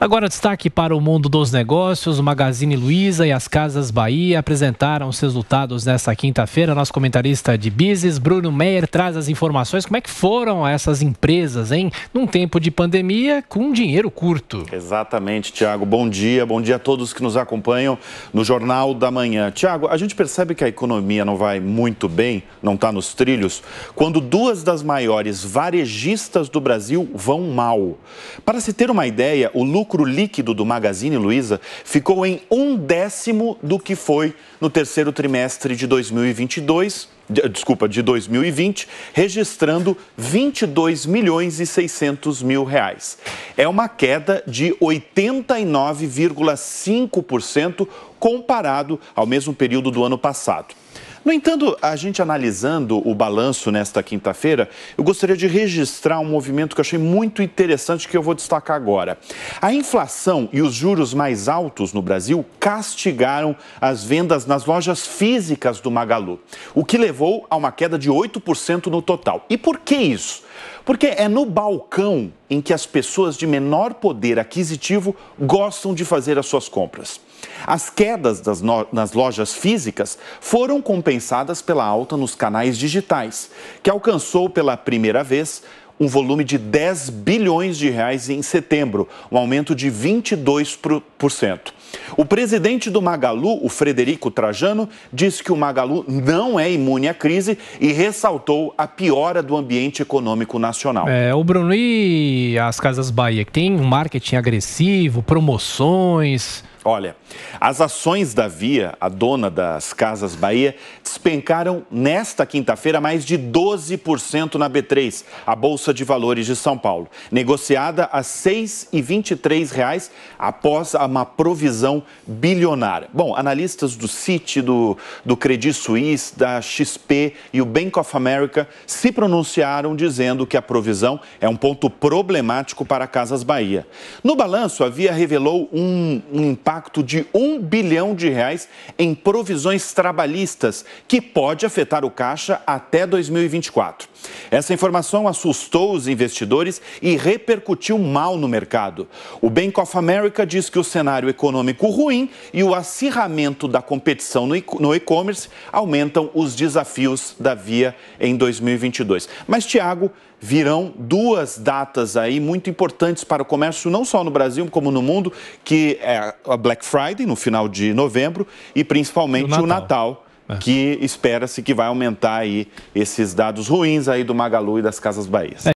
Agora destaque para o mundo dos negócios, o Magazine Luiza e as Casas Bahia apresentaram os resultados nesta quinta-feira. Nosso comentarista de business, Bruno Meyer, traz as informações. Como é que foram essas empresas, hein? Num tempo de pandemia com dinheiro curto. Exatamente, Tiago. Bom dia, bom dia a todos que nos acompanham no Jornal da Manhã. Tiago, a gente percebe que a economia não vai muito bem, não está nos trilhos, quando duas das maiores varejistas do Brasil vão mal. Para se ter uma ideia, o lucro lucro líquido do Magazine Luiza ficou em um décimo do que foi no terceiro trimestre de 2022, desculpa, de 2020, registrando 22 milhões e 600 mil reais. É uma queda de 89,5% comparado ao mesmo período do ano passado. No entanto, a gente analisando o balanço nesta quinta-feira, eu gostaria de registrar um movimento que eu achei muito interessante que eu vou destacar agora. A inflação e os juros mais altos no Brasil castigaram as vendas nas lojas físicas do Magalu, o que levou a uma queda de 8% no total. E por que isso? Porque é no balcão em que as pessoas de menor poder aquisitivo gostam de fazer as suas compras. As quedas das no... nas lojas físicas foram compensadas pela alta nos canais digitais, que alcançou pela primeira vez um volume de 10 bilhões de reais em setembro, um aumento de 22%. O presidente do Magalu, o Frederico Trajano, disse que o Magalu não é imune à crise e ressaltou a piora do ambiente econômico nacional. É, o Bruno e as Casas Bahia, que tem um marketing agressivo, promoções, Olha, as ações da Via, a dona das Casas Bahia, despencaram nesta quinta-feira mais de 12% na B3, a Bolsa de Valores de São Paulo, negociada a R$ 6,23 após uma provisão bilionária. Bom, analistas do Citi, do, do Credit Suisse, da XP e o Bank of America se pronunciaram dizendo que a provisão é um ponto problemático para Casas Bahia. No balanço, a Via revelou um, um impacto impacto de um bilhão de reais em provisões trabalhistas, que pode afetar o caixa até 2024. Essa informação assustou os investidores e repercutiu mal no mercado. O Bank of America diz que o cenário econômico ruim e o acirramento da competição no e-commerce aumentam os desafios da Via em 2022. Mas, Tiago, virão duas datas aí muito importantes para o comércio, não só no Brasil, como no mundo, que é a Black Friday, no final de novembro, e principalmente o Natal. O Natal é. que espera-se que vai aumentar aí esses dados ruins aí do Magalu e das Casas Bahia. É.